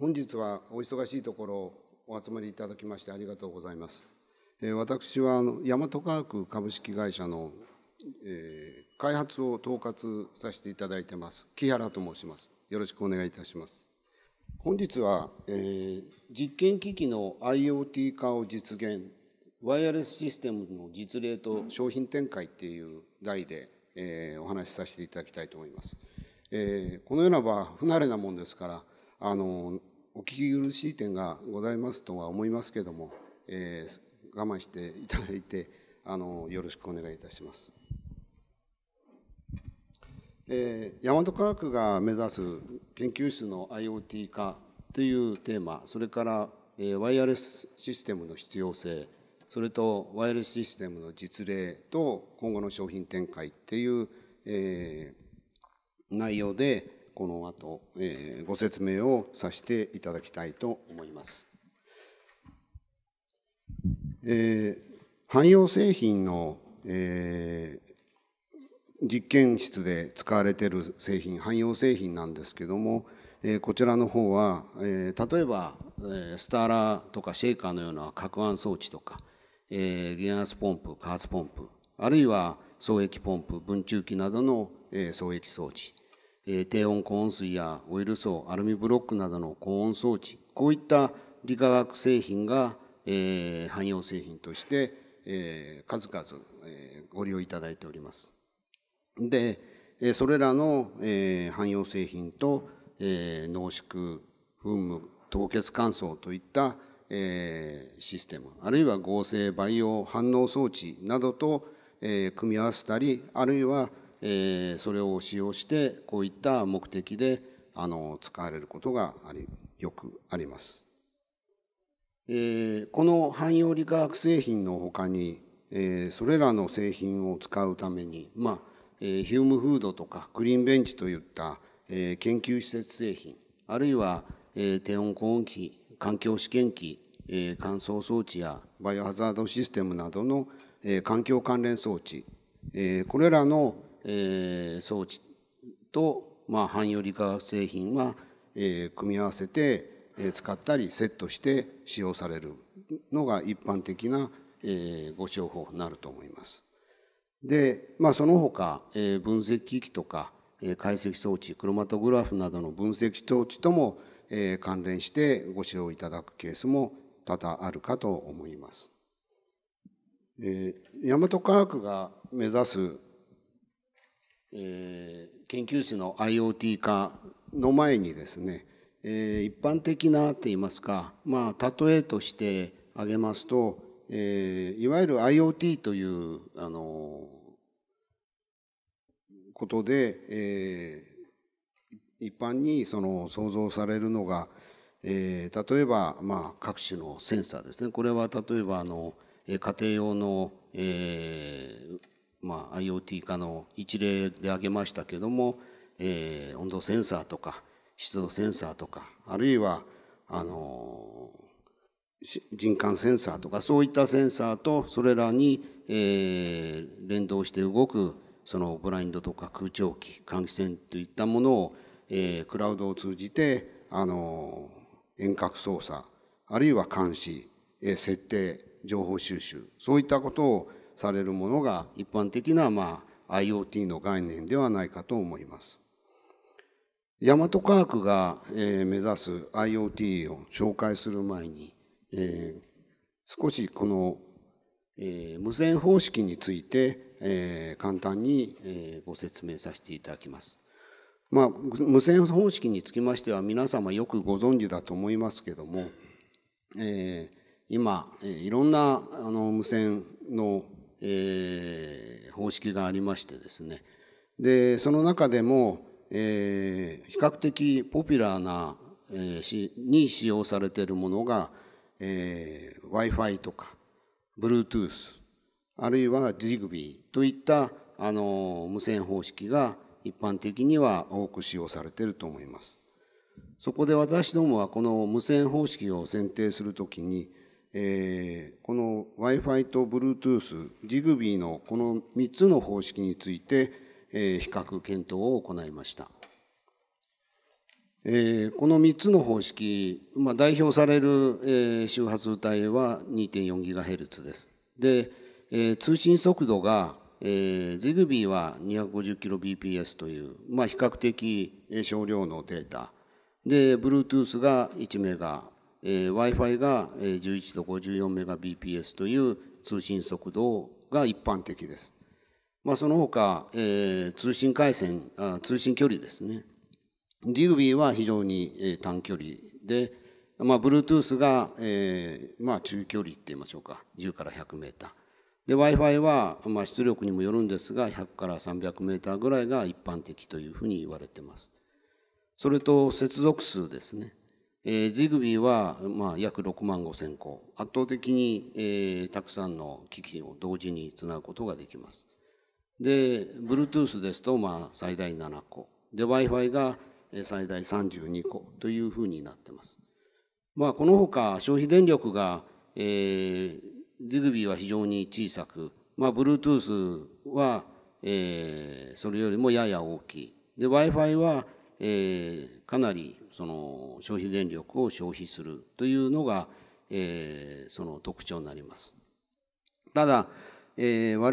本日はお忙しいところお集まりいただきましてありがとうございます。私は大和化学株式会社の開発を統括させていただいてます、木原と申します。よろしくお願いいたします。本日は、実験機器の IoT 化を実現、ワイヤレスシステムの実例と商品展開っていう題で、えお話しさせていただきたいと思います。えこのような場は不慣れなもんですから、あのお聞き苦しい点がございますとは思いますけども、えー、我慢していただいてあのよろしくお願いいたします。えー、大和科学が目指す研究室の IoT 化というテーマそれから、えワイヤレスシステムの必要性それとワイヤレスシステムの実例と今後の商品展開っていう、えー、内容で、この後、えー、ご説明をさせていただきたいと思います。えー、汎用製品の、えー、実験室で使われている製品、汎用製品なんですけども、えー、こちらの方は、えー、例えば、えー、スターラーとかシェイカーのような攪拌装置とか、えー、ギアスポンプ、加圧ポンプ、あるいは、創液ポンプ、分注器などの、えー、創液装置、え低温高温水やオイル層、アルミブロックなどの高温装置、こういった理化学製品が、え汎用製品として、え数々、えご利用いただいております。で、えそれらの、え汎用製品と、え濃縮、噴霧、凍結乾燥といった、えシステム、あるいは合成培養反応装置などと、え組み合わせたり、あるいは、えー、それを使用してこういった目的であの使われることがありよくあります。えー、この汎用理化学製品のほかに、えー、それらの製品を使うために、まあえー、ヒュームフードとかグリーンベンチといった、えー、研究施設製品あるいは、えー、低温高温機環境試験機、えー、乾燥装置やバイオハザードシステムなどの、えー、環境関連装置、えー、これらの、え装置と、まあ、汎用理化学製品は、え組み合わせて、え使ったりセットして使用されるのが一般的な、えご使用方法になると思います。で、まあ、その他、え分析機器とか、え解析装置クロマトグラフなどの分析装置とも、え関連してご使用いただくケースも多々あるかと思います。えー、大和科学が目指すえー、研究室の IoT 化の前にですね、えー、一般的なって言いますか、まあ、例えとして挙げますと、えー、いわゆる IoT という、あのことで、えー、一般にその想像されるのが、えー、例えば、まあ、各種のセンサーですねこれは例えばあの家庭用の、えー、まあ、IoT 化の一例で挙げましたけども、えー、温度センサーとか湿度センサーとかあるいはあの人感センサーとかそういったセンサーとそれらに、えー、連動して動くそのブラインドとか空調機換気扇といったものを、えー、クラウドを通じてあの遠隔操作あるいは監視、えー、設定情報収集そういったことをされるものが一般的な、まあ、IoT の概念ではないかと思います。大和科学が、えー、目指す IoT を紹介する前に、えー、少しこの、えー、無線方式について、えー、簡単に、えー、ご説明させていただきます。まあ、無線方式につきましては皆様よくご存知だと思いますけども、えー、今、えー、いろんなあの無線のえー、方式がありましてですねでその中でも、えー、比較的ポピュラーな、えー、しに使用されているものが、えー、w i f i とか Bluetooth あるいは Zigbee といったあの無線方式が一般的には多く使用されていると思います。そこで私どもはこの無線方式を選定するときにえー、この Wi-Fi と Bluetooth、Zigbee のこの3つの方式について、えー、比較検討を行いました。えー、この3つの方式、まあ、代表される、えー、周波数帯は 2.4GHz です。で、えー、通信速度が、えー、Zigbee は 250kbps という、まあ、比較的少量のデータ。で、Bluetooth が 1MB。えー、Wi-Fi が11と 54Mbps という通信速度が一般的です。まあ、その他、えー、通信回線あ、通信距離ですね。Digby は非常に、え短距離で、まあ、Bluetooth が、えーまあ、中距離って言いましょうか。10から100メーター。で、Wi-Fi は、まあ、出力にもよるんですが、100から300メーターぐらいが一般的というふうに言われてます。それと接続数ですね。えー、ジグビーは、まあ、約6万5千個。圧倒的に、えー、たくさんの機器を同時につなぐことができます。で、Bluetooth ですと、まあ、最大7個。で、Wi-Fi が最大32個というふうになってます。まあ、このほか消費電力が、えー、ジグビーは非常に小さく、まあ、Bluetooth は、えー、それよりもやや大きい。で、Wi-Fi は、えー、かなりその消費電力を消費するというのが、えー、その特徴になります。ただ、えー、我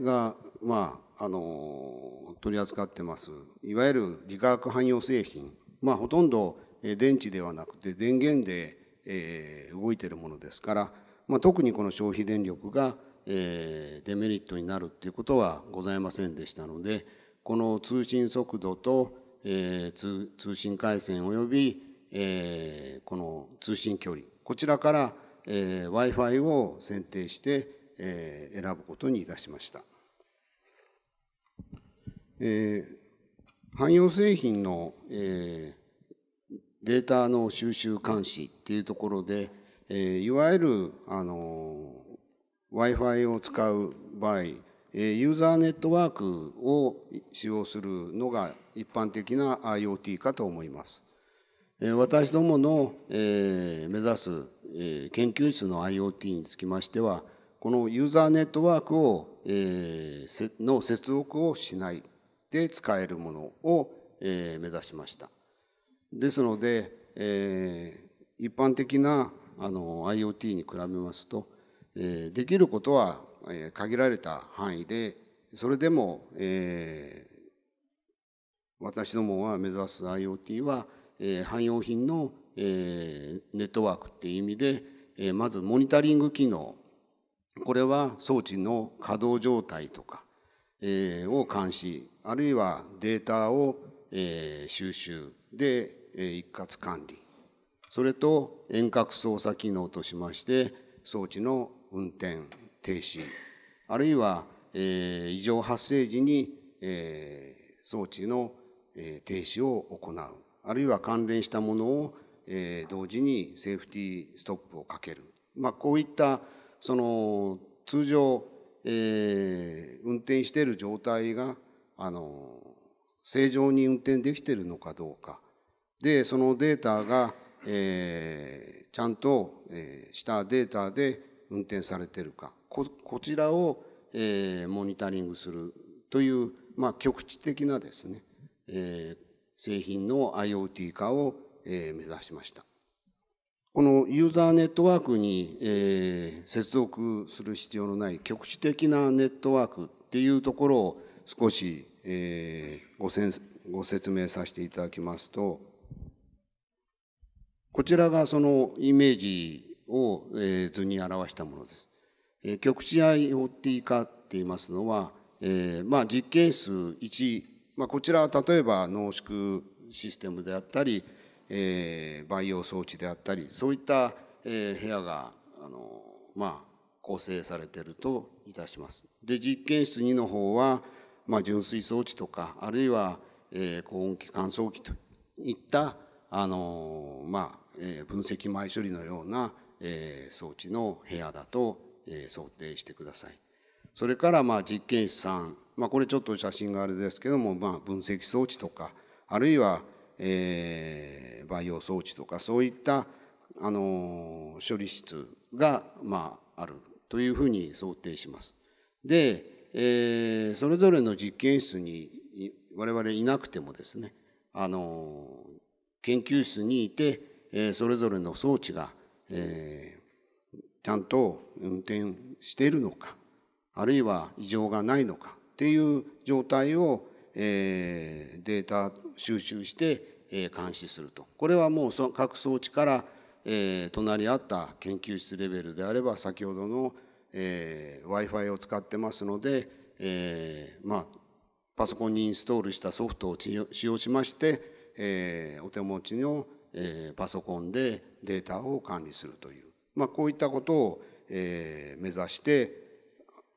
々が、まあ、あの取り扱ってますいわゆる理化学汎用製品、まあ、ほとんど電池ではなくて電源で、えー、動いてるものですから、まあ、特にこの消費電力が、えー、デメリットになるっていうことはございませんでしたのでこの通信速度とえー、通信回線及び、えー、この通信距離、こちらから、えー、Wi-Fi を選定して、えー、選ぶことにいたしました。えー、汎用製品の、えー、データの収集監視っていうところで、えー、いわゆる、あのー、Wi-Fi を使う場合、ユーザーネットワークを使用するのが一般的な IoT かと思います。私どもの目指す研究室の IoT につきましては、このユーザーネットワークをの接続をしないで使えるものを目指しました。ですので、一般的な IoT に比べますと、できることはえ限られた範囲で、それでも、えー、私どもは目指す IoT は、えー、汎用品の、えー、ネットワークっていう意味で、えー、まずモニタリング機能、これは装置の稼働状態とか、えー、を監視、あるいはデータを、えー、収集で、えー、一括管理。それと遠隔操作機能としまして、装置の運転、停止、あるいは、えー、異常発生時に、えー、装置の、えー、停止を行う、あるいは関連したものを、えー、同時にセーフティーストップをかける、まあ、こういったその通常、えー、運転している状態があの正常に運転できているのかどうかでそのデータが、えー、ちゃんと、えー、したデータで運転されているかこちらを、えー、モニタリングするという、まあ、局地的なですね、えー、製品の IoT 化を、えー、目指しました。このユーザーネットワークに、えー、接続する必要のない局地的なネットワークっていうところを少し、えー、ごせんご説明させていただきますと、こちらがそのイメージを、えー、図に表したものです。え地 IoT 化っていいますのは、えー、まあ実験数1、まあ、こちらは例えば濃縮システムであったり、えー、培養装置であったりそういった、えー、部屋があの、まあ、構成されているといたします。で実験室2の方は、まあ、純水装置とかあるいは、えー、高温機乾燥機といったあの、まあえー、分析前処理のような、えー、装置の部屋だとえ想定してください。それからまあ実験室ん、まあ、これちょっと写真があれですけども、まあ、分析装置とかあるいは、えー、培養装置とかそういった、あの処理室が、まあ、あるというふうに想定します。で、えー、それぞれの実験室に我々いなくてもですね、あの研究室にいて、えー、それぞれの装置が、えちゃんと運転しているのか、あるいは異常がないのかっていう状態を、えー、データ収集して、えー、監視すると。これはもうそ各装置から、えー、隣り合った研究室レベルであれば、先ほどの、えー、Wi-Fi を使ってますので、えー、まあ、パソコンにインストールしたソフトを使用しまして、えー、お手持ちの、えー、パソコンでデータを管理するというまあ、こういったことを、えー、目指して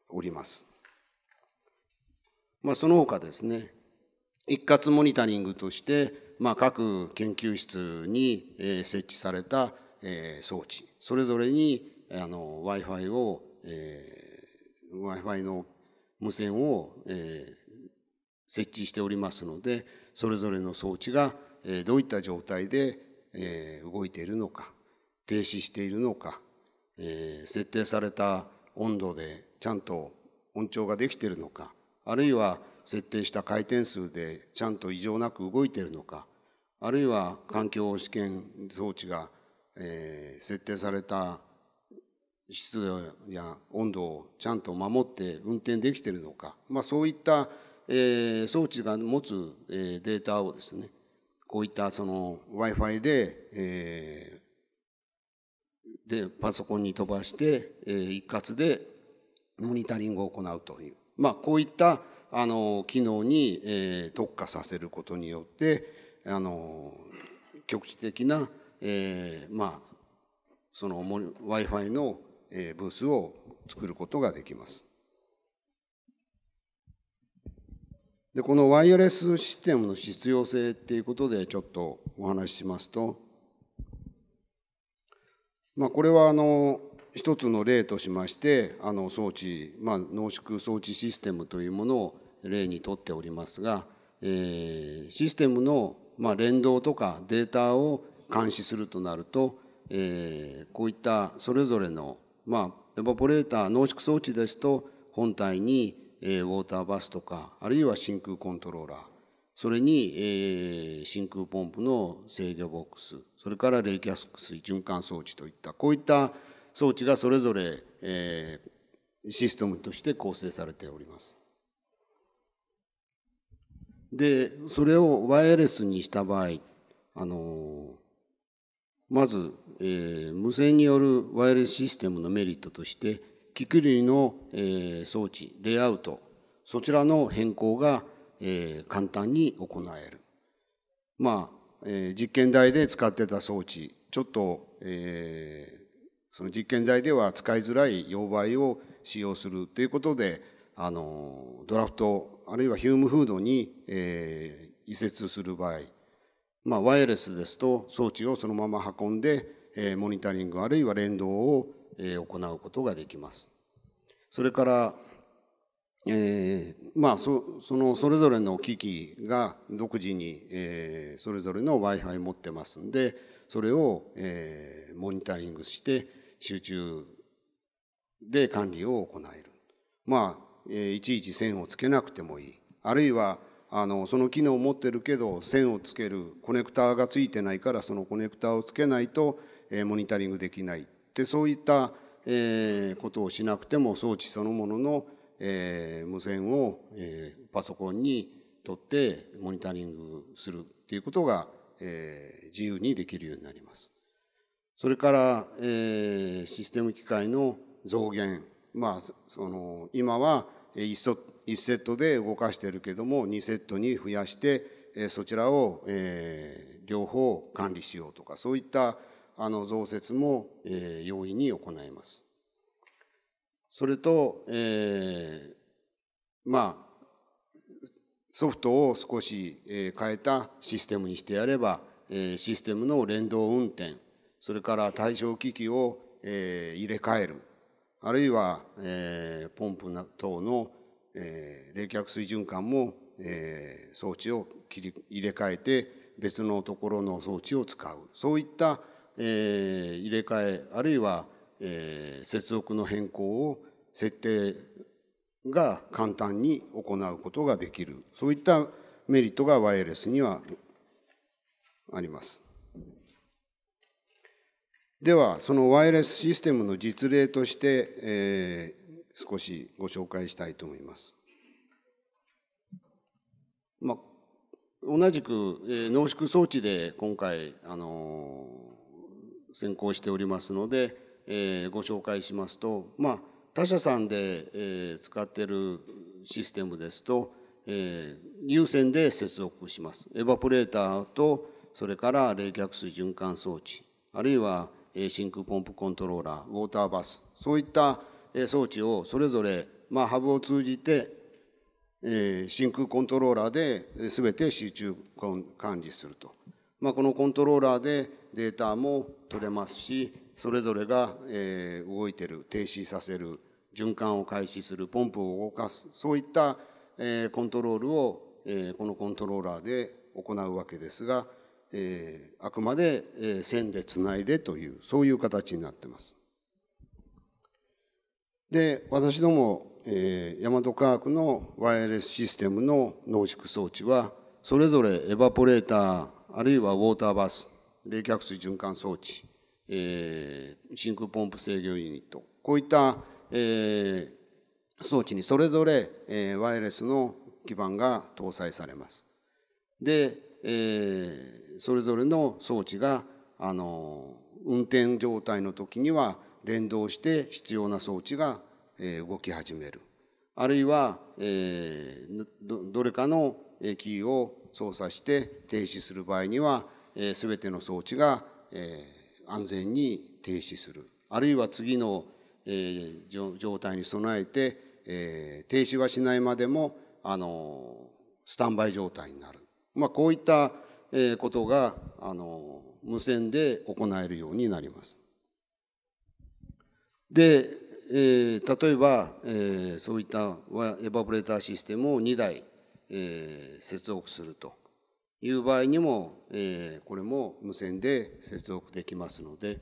おります。まあ、その他ですね、一括モニタリングとして、まあ、各研究室に、えー、設置された、えー、装置、それぞれに Wi-Fi を、えー、Wi-Fi の無線を、えー、設置しておりますので、それぞれの装置が、えー、どういった状態で、えー、動いているのか、停止しているのか、えー、設定された温度でちゃんと音調ができているのか、あるいは設定した回転数でちゃんと異常なく動いているのか、あるいは環境試験装置が、えー、設定された湿度や温度をちゃんと守って運転できているのか、まあ、そういった、えー、装置が持つ、えー、データをですねこういったその w i f i で、えで、パソコンに飛ばして、えー、一括でモニタリングを行うという、まあ、こういった、あの、機能に、えー、特化させることによって、あの、局地的な、えー、まあ、その Wi-Fi の、えー、ブースを作ることができます。で、このワイヤレスシステムの必要性っていうことでちょっとお話ししますと、まあ、これはあの一つの例としましてあの装置、まあ、濃縮装置システムというものを例にとっておりますが、えー、システムの、まあ、連動とかデータを監視するとなると、えー、こういったそれぞれの、まあ、エバポレーター濃縮装置ですと本体に、えー、ウォーターバスとかあるいは真空コントローラーそれに、えー、真空ポンプの制御ボックス、それからレイキャスク循環装置といった、こういった装置がそれぞれ、えー、システムとして構成されております。で、それをワイヤレスにした場合、あのー、まず、えー、無線によるワイヤレスシステムのメリットとして、機器類の、えー、装置、レイアウト、そちらの変更がえ簡単に行える。まあ、え実験台で使ってた装置、ちょっと、えその実験台では使いづらい溶媒を使用するということで、あの、ドラフト、あるいはヒュームフードに、え移設する場合、まあ、ワイヤレスですと装置をそのまま運んで、えモニタリングあるいは連動を、え行うことができます。それから、えー、まあそのそれぞれの機器が独自に、えー、それぞれの w i f i 持ってますんでそれを、えー、モニタリングして集中で管理を行えるまあ、えー、いちいち線をつけなくてもいいあるいはあのその機能を持ってるけど線をつけるコネクターがついてないからそのコネクターをつけないと、えー、モニタリングできないってそういった、えー、ことをしなくても装置そのもののえー、無線を、えー、パソコンに取ってモニタリングするっていうことが、えー、自由にできるようになります。それから、えー、システム機械の増減。まあ、その、今は1セ1セットで動かしてるけども、2セットに増やして、えそちらを、えー、両方管理しようとか、そういったあの増設も、えー、容易に行います。それと、えー、まあ、ソフトを少し変えたシステムにしてやれば、システムの連動運転、それから対象機器を入れ替える、あるいはポンプ等の冷却水循環も装置を切り入れ替えて別のところの装置を使う、そういった入れ替え、あるいは接続の変更を設定が簡単に行うことができる。そういったメリットがワイヤレスにはあります。では、そのワイヤレスシステムの実例として、えー、少しご紹介したいと思います。まあ、同じく、えー、濃縮装置で今回、あのー、先行しておりますので、えー、ご紹介しますと、まあ、他社さんで、えー、使ってるシステムですと、えー、有線で接続します。エバポレーターと、それから冷却水循環装置、あるいは、え真空ポンプコントローラー、ウォーターバス、そういった、え装置をそれぞれ、まあ、ハブを通じて、えー、真空コントローラーで全て集中管理すると。まあ、このコントローラーでデータも取れますし、それぞれが、えー、動いてる、停止させる、循環を開始する、ポンプを動かす、そういった、えコントロールを、えこのコントローラーで行うわけですが、えあくまで、え線でつないでという、そういう形になってます。で、私ども、え大和科学のワイヤレスシステムの濃縮装置は、それぞれエバポレーター、あるいはウォーターバス、冷却水循環装置、え真空ポンプ制御ユニット、こういったえー、装置にそれぞれ、えー、ワイヤレスの基板が搭載されます。で、えー、それぞれの装置が、あの運転状態の時には連動して必要な装置が、えー、動き始める。あるいは、えー、どれかのキーを操作して停止する場合には、えー、全ての装置が、えー、安全に停止する。あるいは次のえ状態に備えて、え停止はしないまでも、あのスタンバイ状態になる。まあ、こういった、えことが、あの無線で行えるようになります。で、えー、例えば、えー、そういったエバブレーターシステムを2台、えー、接続するという場合にも、えー、これも無線で接続できますので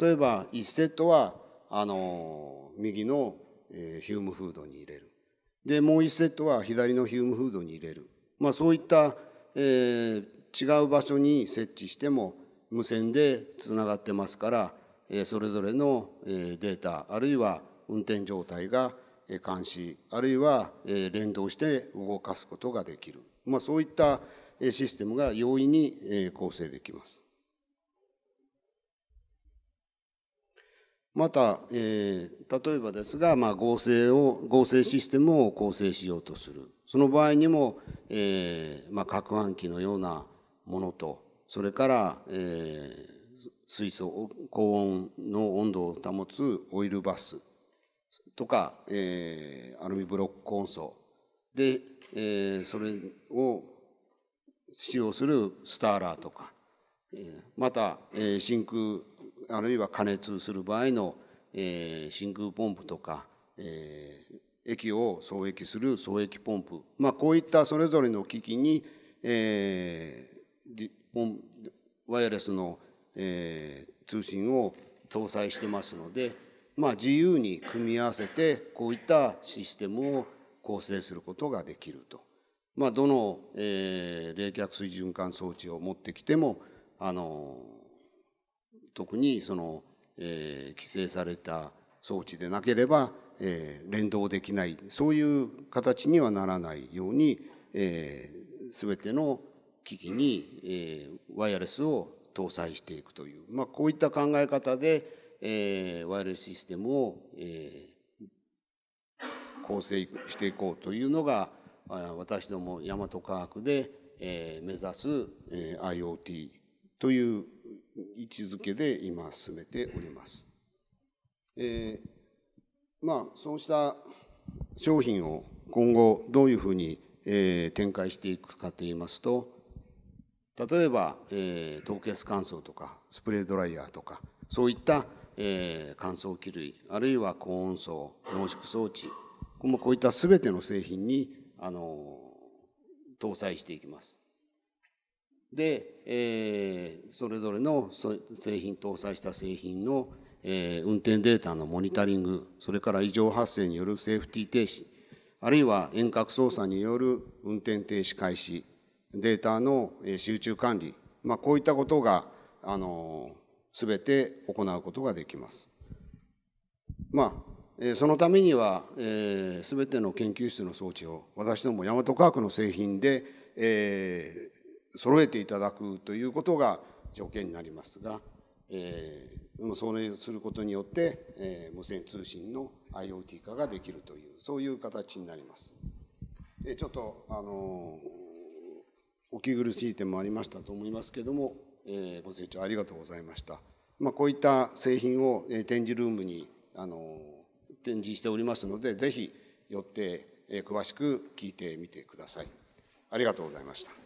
例えば1セットはあの、右の、えヒュームフードに入れる。で、もう1セットは左のヒュームフードに入れる。まあそういった、えー、違う場所に設置しても無線でつながってますから、えー、それぞれの、えー、データ、あるいは運転状態が監視、あるいは、えー、連動して動かすことができる。まあそういったシステムが容易に構成できます。また、えー、例えばですが、まあ、合成を、合成システムを構成しようとする。その場合にも、えー、まあ、攪拌機のようなものと、それから、えー、水素、高温の温度を保つオイルバスとか、えー、アルミブロック混層で、えー、それを使用するスターラーとか、また、えー、真空あるいは加熱する場合の、えー、真空ポンプとか、えー、液を送液する送液ポンプ、まあ、こういったそれぞれの機器に、えー、ポンワイヤレスの、えー、通信を搭載してますので、まあ、自由に組み合わせてこういったシステムを構成することができると。まあ、どの、えー、冷却水循環装置を持ってきてもあの特にその、えー、規制された装置でなければ、えー、連動できないそういう形にはならないように、えー、全ての機器に、えー、ワイヤレスを搭載していくという、まあ、こういった考え方で、えー、ワイヤレスシステムを、えー、構成していこうというのが私ども大和科学で、えー、目指す、えー、IoT という位置づけで今進めております。えー、まあ、そうした商品を今後どういうふうに、えー、展開していくかといいますと、例えば、えー、凍結乾燥とか、スプレードライヤーとか、そういった、えー、乾燥機類、あるいは高温層、濃縮装置、こういった全ての製品に、あの、搭載していきます。で、えー、それぞれの製品搭載した製品の、えー、運転データのモニタリングそれから異常発生によるセーフティー停止あるいは遠隔操作による運転停止開始データの集中管理、まあ、こういったことがあの全て行うことができます。まあ、そのためには、えー、全ての研究室の装置を私ども大和科学の製品で、えー、揃えていただくということが条件になりますが、えー、それすることによって、えー、無線通信の IoT 化ができるというそういう形になります。でちょっとあのー、お気苦しい点もありましたと思いますけれども、えー、ご清聴ありがとうございました。まあ、こういった製品を、えー、展示ルームにあのー、展示しておりますのでぜひ寄って、えー、詳しく聞いてみてください。ありがとうございました。